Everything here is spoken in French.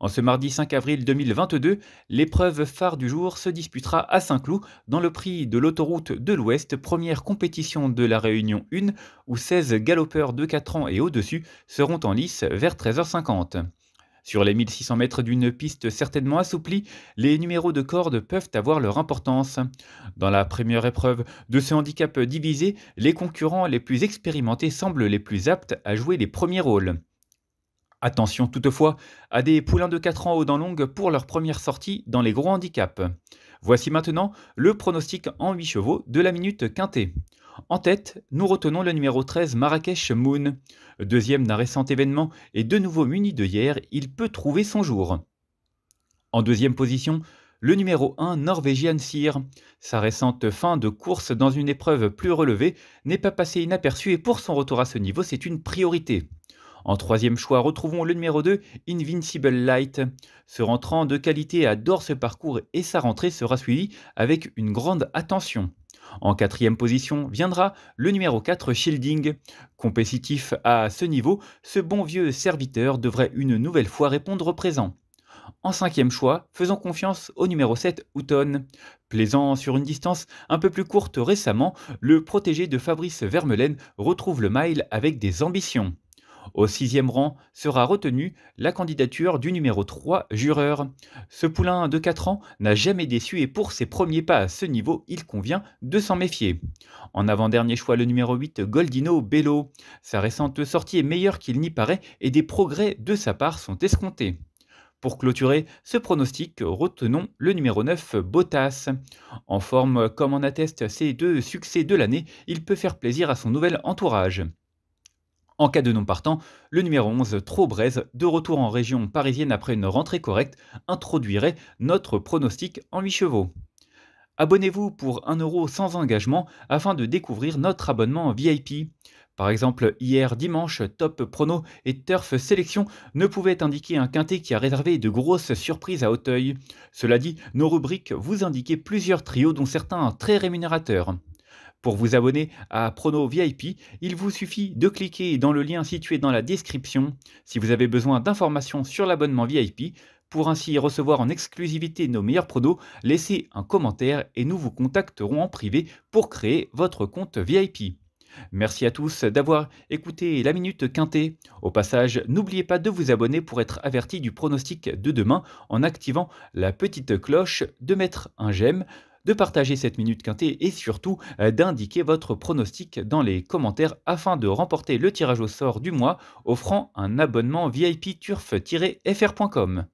En ce mardi 5 avril 2022, l'épreuve phare du jour se disputera à Saint-Cloud dans le prix de l'autoroute de l'Ouest, première compétition de la Réunion 1, où 16 galopeurs de 4 ans et au-dessus seront en lice vers 13h50. Sur les 1600 mètres d'une piste certainement assouplie, les numéros de cordes peuvent avoir leur importance. Dans la première épreuve de ce handicap divisé, les concurrents les plus expérimentés semblent les plus aptes à jouer les premiers rôles. Attention toutefois à des poulains de 4 ans aux dents longues pour leur première sortie dans les gros handicaps. Voici maintenant le pronostic en 8 chevaux de la minute quintée. En tête, nous retenons le numéro 13 Marrakech Moon. Deuxième d'un récent événement et de nouveau muni de hier, il peut trouver son jour. En deuxième position, le numéro 1 Norwegian Sire. Sa récente fin de course dans une épreuve plus relevée n'est pas passée inaperçue et pour son retour à ce niveau, c'est une priorité. En troisième choix, retrouvons le numéro 2, Invincible Light. Ce rentrant de qualité adore ce parcours et sa rentrée sera suivie avec une grande attention. En quatrième position viendra le numéro 4 Shielding. Compétitif à ce niveau, ce bon vieux serviteur devrait une nouvelle fois répondre présent. En cinquième choix, faisons confiance au numéro 7 Houton. Plaisant sur une distance un peu plus courte récemment, le protégé de Fabrice Vermelaine retrouve le mile avec des ambitions. Au sixième rang sera retenue la candidature du numéro 3 jureur. Ce poulain de 4 ans n'a jamais déçu et pour ses premiers pas à ce niveau, il convient de s'en méfier. En avant-dernier choix, le numéro 8, Goldino Bello. Sa récente sortie est meilleure qu'il n'y paraît et des progrès de sa part sont escomptés. Pour clôturer ce pronostic, retenons le numéro 9, Bottas. En forme comme en atteste ses deux succès de l'année, il peut faire plaisir à son nouvel entourage. En cas de non partant, le numéro 11, braise, de retour en région parisienne après une rentrée correcte, introduirait notre pronostic en 8 chevaux. Abonnez-vous pour 1€ euro sans engagement afin de découvrir notre abonnement VIP. Par exemple, hier dimanche, Top Prono et Turf Sélection ne pouvaient indiquer un quintet qui a réservé de grosses surprises à Auteuil. Cela dit, nos rubriques vous indiquaient plusieurs trios dont certains très rémunérateurs. Pour vous abonner à Prono VIP, il vous suffit de cliquer dans le lien situé dans la description si vous avez besoin d'informations sur l'abonnement VIP. Pour ainsi recevoir en exclusivité nos meilleurs pronos, laissez un commentaire et nous vous contacterons en privé pour créer votre compte VIP. Merci à tous d'avoir écouté la Minute Quintée. Au passage, n'oubliez pas de vous abonner pour être averti du pronostic de demain en activant la petite cloche de mettre un j'aime de partager cette minute quintée et surtout euh, d'indiquer votre pronostic dans les commentaires afin de remporter le tirage au sort du mois offrant un abonnement VIP turf-fr.com.